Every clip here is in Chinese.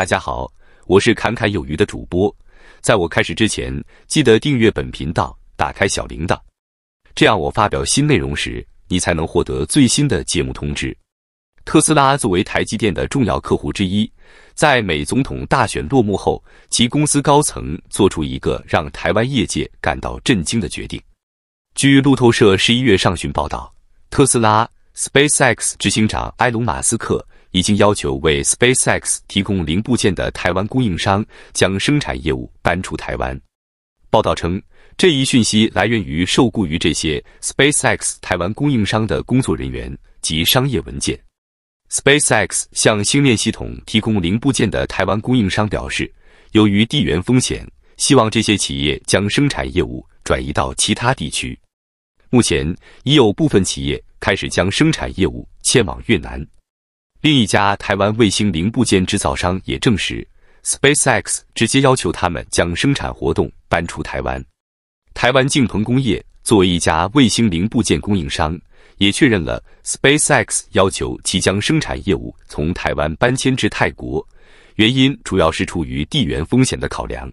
大家好，我是侃侃有余的主播。在我开始之前，记得订阅本频道，打开小铃铛，这样我发表新内容时，你才能获得最新的节目通知。特斯拉作为台积电的重要客户之一，在美总统大选落幕后，其公司高层做出一个让台湾业界感到震惊的决定。据路透社十一月上旬报道，特斯拉 SpaceX 执行长埃隆·马斯克。已经要求为 SpaceX 提供零部件的台湾供应商将生产业务搬出台湾。报道称，这一讯息来源于受雇于这些 SpaceX 台湾供应商的工作人员及商业文件。SpaceX 向星链系统提供零部件的台湾供应商表示，由于地缘风险，希望这些企业将生产业务转移到其他地区。目前已有部分企业开始将生产业务迁往越南。另一家台湾卫星零部件制造商也证实，SpaceX 直接要求他们将生产活动搬出台湾。台湾镜鹏工业作为一家卫星零部件供应商，也确认了 SpaceX 要求其将生产业务从台湾搬迁至泰国，原因主要是出于地缘风险的考量。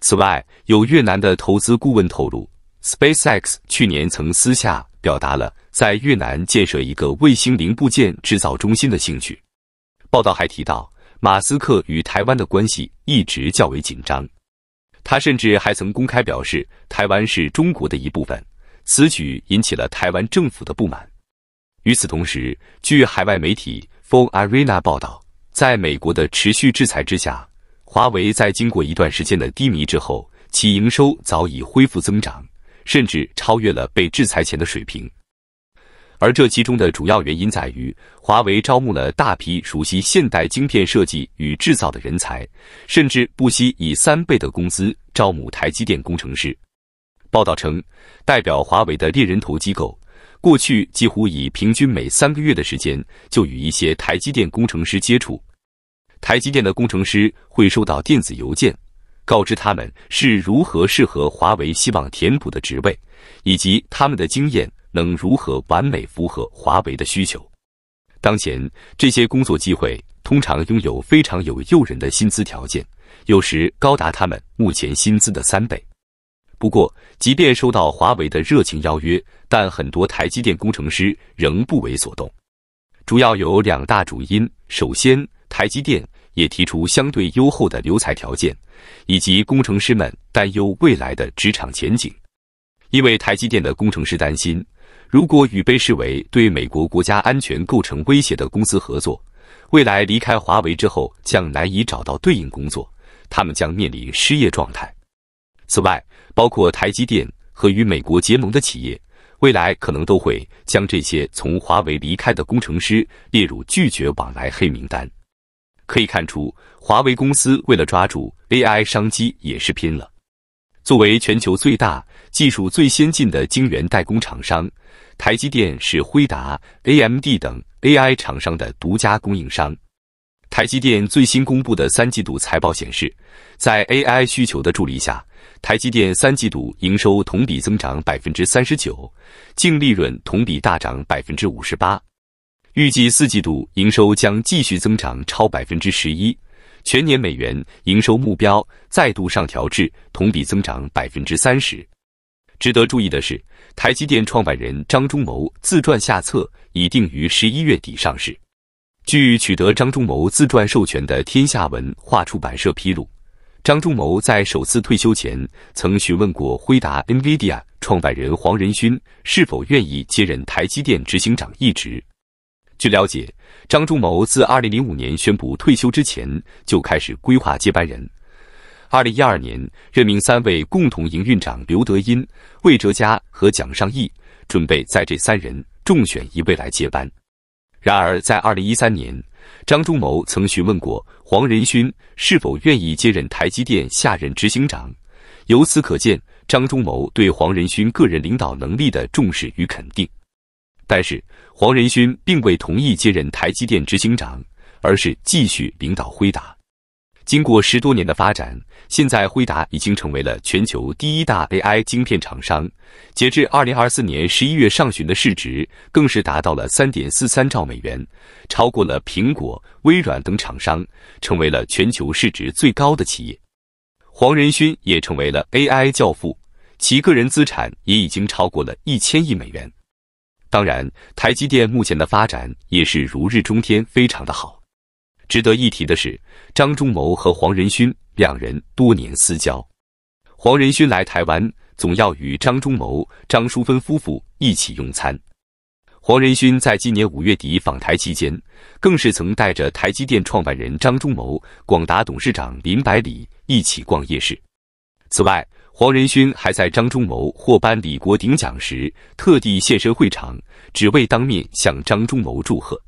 此外，有越南的投资顾问透露。SpaceX 去年曾私下表达了在越南建设一个卫星零部件制造中心的兴趣。报道还提到，马斯克与台湾的关系一直较为紧张，他甚至还曾公开表示台湾是中国的一部分，此举引起了台湾政府的不满。与此同时，据海外媒体 f o r r e n a 报道，在美国的持续制裁之下，华为在经过一段时间的低迷之后，其营收早已恢复增长。甚至超越了被制裁前的水平，而这其中的主要原因在于华为招募了大批熟悉现代晶片设计与制造的人才，甚至不惜以三倍的工资招募台积电工程师。报道称，代表华为的猎人头机构，过去几乎以平均每三个月的时间就与一些台积电工程师接触，台积电的工程师会收到电子邮件。告知他们是如何适合华为希望填补的职位，以及他们的经验能如何完美符合华为的需求。当前这些工作机会通常拥有非常有诱人的薪资条件，有时高达他们目前薪资的三倍。不过，即便收到华为的热情邀约，但很多台积电工程师仍不为所动，主要有两大主因：首先，台积电。也提出相对优厚的留才条件，以及工程师们担忧未来的职场前景。因为台积电的工程师担心，如果与被视为对美国国家安全构成威胁的公司合作，未来离开华为之后将难以找到对应工作，他们将面临失业状态。此外，包括台积电和与美国结盟的企业，未来可能都会将这些从华为离开的工程师列入拒绝往来黑名单。可以看出，华为公司为了抓住 AI 商机也是拼了。作为全球最大、技术最先进的晶圆代工厂商，台积电是辉达、AMD 等 AI 厂商的独家供应商。台积电最新公布的三季度财报显示，在 AI 需求的助力下，台积电三季度营收同比增长百分之三十九，净利润同比大涨百分之五十八。预计四季度营收将继续增长超百分之十一，全年美元营收目标再度上调至同比增长百分之三十。值得注意的是，台积电创办人张忠谋自传下册已定于十一月底上市。据取得张忠谋自传授权的天下文化出版社披露，张忠谋在首次退休前曾询问过辉达 （NVIDIA） 创办人黄仁勋是否愿意接任台积电执行长一职。据了解，张忠谋自二零零五年宣布退休之前就开始规划接班人。二零一二年任命三位共同营运长刘德音、魏哲嘉和蒋尚义，准备在这三人中选一位来接班。然而，在二零一三年，张忠谋曾询问过黄仁勋是否愿意接任台积电下任执行长，由此可见，张忠谋对黄仁勋个人领导能力的重视与肯定。但是黄仁勋并未同意接任台积电执行长，而是继续领导辉达。经过十多年的发展，现在辉达已经成为了全球第一大 AI 晶片厂商。截至二零二四年十一月上旬的市值，更是达到了三点四三兆美元，超过了苹果、微软等厂商，成为了全球市值最高的企业。黄仁勋也成为了 AI 教父，其个人资产也已经超过了一千亿美元。当然，台积电目前的发展也是如日中天，非常的好。值得一提的是，张忠谋和黄仁勋两人多年私交，黄仁勋来台湾总要与张忠谋、张淑芬夫妇一起用餐。黄仁勋在今年五月底访台期间，更是曾带着台积电创办人张忠谋、广达董事长林百里一起逛夜市。此外，黄仁勋还在张忠谋获颁李国鼎奖时，特地现身会场，只为当面向张忠谋祝贺。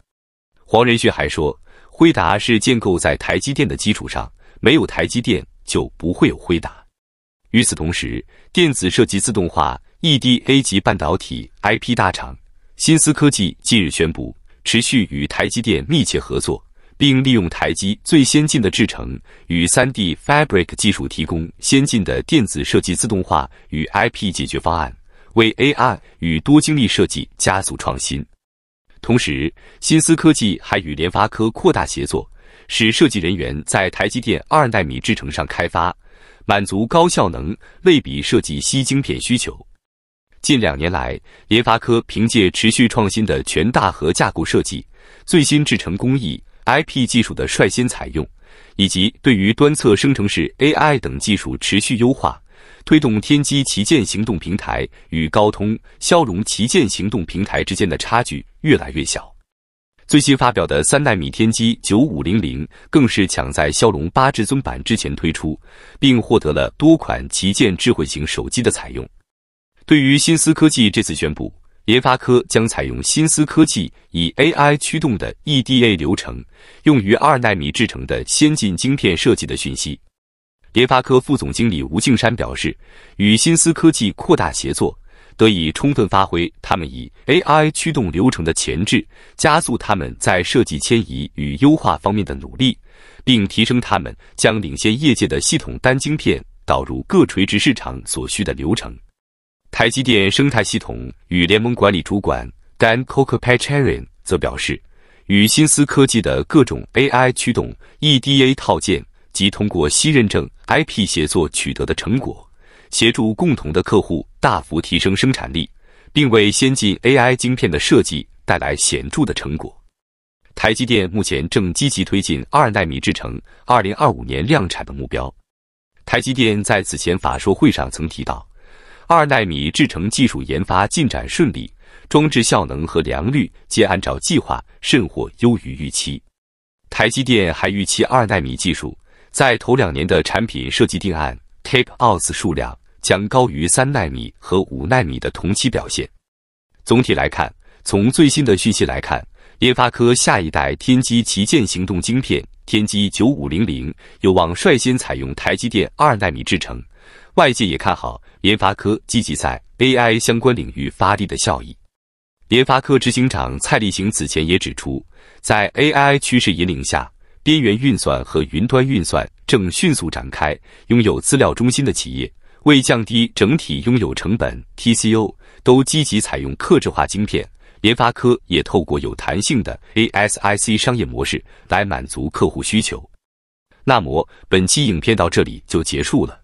黄仁勋还说，辉达是建构在台积电的基础上，没有台积电就不会有辉达。与此同时，电子设计自动化 EDA 级半导体 IP 大厂新思科技近日宣布，持续与台积电密切合作。并利用台积最先进的制程与 3D Fabric 技术，提供先进的电子设计自动化与 IP 解决方案，为 AI 与多晶粒设计加速创新。同时，新思科技还与联发科扩大协作，使设计人员在台积电2纳米制程上开发，满足高效能类比设计吸晶片需求。近两年来，联发科凭借持续创新的全大核架构设计、最新制程工艺。IP 技术的率先采用，以及对于端侧生成式 AI 等技术持续优化，推动天玑旗舰行动平台与高通骁龙旗舰行动平台之间的差距越来越小。最新发表的三代米天玑九五零零更是抢在骁龙八至尊版之前推出，并获得了多款旗舰智慧型手机的采用。对于新思科技这次宣布。联发科将采用新思科技以 AI 驱动的 EDA 流程，用于二纳米制成的先进晶片设计的讯息。联发科副总经理吴敬山表示，与新思科技扩大协作，得以充分发挥他们以 AI 驱动流程的潜质，加速他们在设计迁移与优化方面的努力，并提升他们将领先业界的系统单晶片导入各垂直市场所需的流程。台积电生态系统与联盟管理主管 Dan Kopacheian 则表示，与新思科技的各种 AI 驱动 EDA 套件及通过新认证 IP 协作取得的成果，协助共同的客户大幅提升生产力，并为先进 AI 芯片的设计带来显著的成果。台积电目前正积极推进二纳米制程、二零二五年量产的目标。台积电在此前法说会上曾提到。二纳米制程技术研发进展顺利，装置效能和良率皆按照计划，甚或优于预期。台积电还预期，二纳米技术在头两年的产品设计定案 （tape outs） 数量将高于三纳米和五纳米的同期表现。总体来看，从最新的讯息来看，联发科下一代天玑旗舰行动晶片天玑九五零零有望率先采用台积电二纳米制程。外界也看好联发科积极在 AI 相关领域发力的效益。联发科执行长蔡立行此前也指出，在 AI 趋势引领下，边缘运算和云端运算正迅速展开。拥有资料中心的企业为降低整体拥有成本 TCO，都积极采用客制化晶片。联发科也透过有弹性的 ASIC 商业模式来满足客户需求。那么，本期影片到这里就结束了。